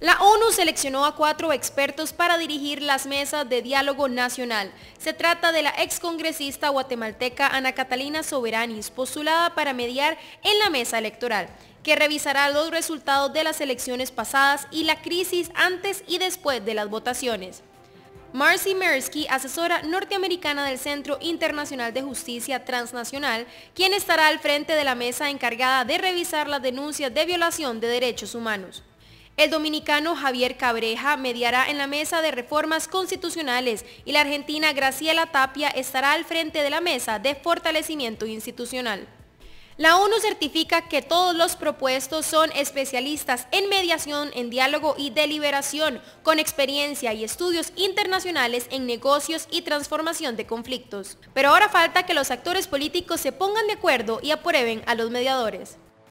La ONU seleccionó a cuatro expertos para dirigir las mesas de diálogo nacional. Se trata de la excongresista guatemalteca Ana Catalina Soberanis, postulada para mediar en la mesa electoral, que revisará los resultados de las elecciones pasadas y la crisis antes y después de las votaciones. Marcy Mersky, asesora norteamericana del Centro Internacional de Justicia Transnacional, quien estará al frente de la mesa encargada de revisar las denuncias de violación de derechos humanos. El dominicano Javier Cabreja mediará en la mesa de reformas constitucionales y la argentina Graciela Tapia estará al frente de la mesa de fortalecimiento institucional. La ONU certifica que todos los propuestos son especialistas en mediación, en diálogo y deliberación, con experiencia y estudios internacionales en negocios y transformación de conflictos. Pero ahora falta que los actores políticos se pongan de acuerdo y aprueben a los mediadores.